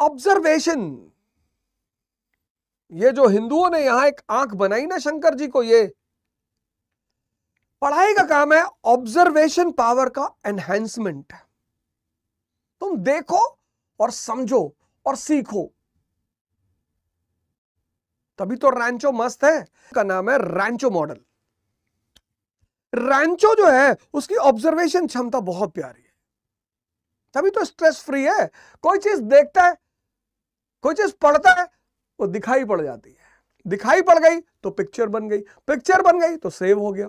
observation ये जो हिंदुओं ने यहां एक आंख बनाई ना शंकर जी को ये पढ़ाई का काम है ऑब्जर्वेशन पावर का एनहेंसमेंट तुम देखो और समझो और सीखो तभी तो रैंचो मस्त है का नाम है रैंचो मॉडल रैंचो जो है उसकी ऑब्जर्वेशन क्षमता बहुत प्यारी है तभी तो स्ट्रेस फ्री है कोई चीज देखता है कोई चीज पड़ता है वो दिखाई पड़ जाती है दिखाई पड़ गई तो पिक्चर बन गई पिक्चर बन गई तो सेव हो गया